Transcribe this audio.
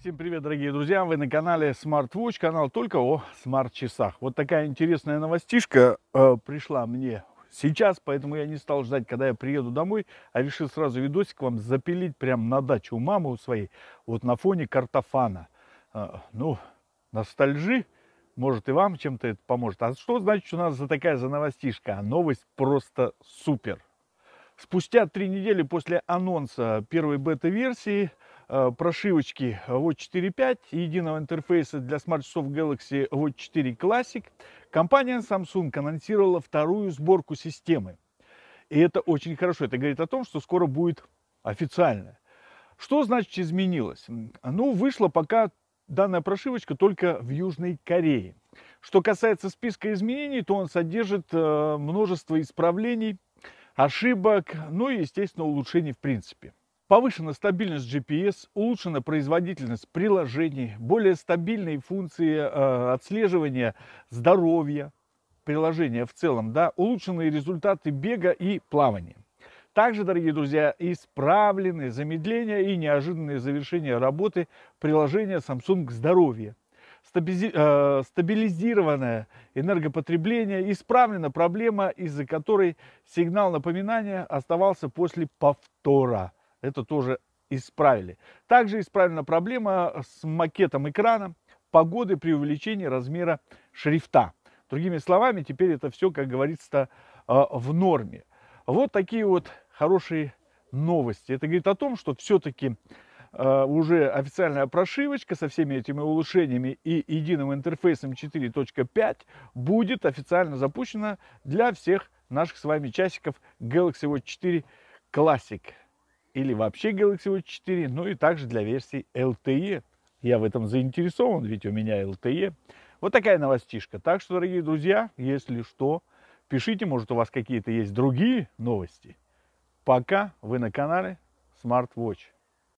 Всем привет, дорогие друзья! Вы на канале SmartWatch, канал только о смарт-часах. Вот такая интересная новостишка э, пришла мне сейчас, поэтому я не стал ждать, когда я приеду домой, а решил сразу видосик вам запилить прямо на дачу у мамы у своей, вот на фоне картофана. Э, ну, ностальжи, может и вам чем-то это поможет. А что значит у нас за такая за новостишка? новость просто супер! Спустя три недели после анонса первой бета-версии – Э, прошивочки Watch 4.5 единого интерфейса для смарт-часов Galaxy Watch 4 Classic, компания Samsung анонсировала вторую сборку системы. И это очень хорошо. Это говорит о том, что скоро будет официально. Что значит изменилось? Ну, вышла пока данная прошивочка только в Южной Корее. Что касается списка изменений, то он содержит э, множество исправлений, ошибок, ну и, естественно, улучшений в принципе. Повышена стабильность GPS, улучшена производительность приложений, более стабильные функции э, отслеживания здоровья приложения в целом, да, улучшенные результаты бега и плавания. Также, дорогие друзья, исправлены замедления и неожиданные завершения работы приложения Samsung Здоровье. Э, стабилизированное энергопотребление, исправлена проблема, из-за которой сигнал напоминания оставался после повтора это тоже исправили. Также исправлена проблема э, с макетом экрана погоды при увеличении размера шрифта. Другими словами, теперь это все, как говорится, э, в норме. Вот такие вот хорошие новости. Это говорит о том, что все-таки э, уже официальная прошивочка со всеми этими улучшениями и единым интерфейсом 4.5 будет официально запущена для всех наших с вами часиков Galaxy Watch 4 Classic или вообще Galaxy Watch 4, ну и также для версий LTE. Я в этом заинтересован, ведь у меня LTE. Вот такая новостишка. Так что, дорогие друзья, если что, пишите, может, у вас какие-то есть другие новости. Пока вы на канале SmartWatch.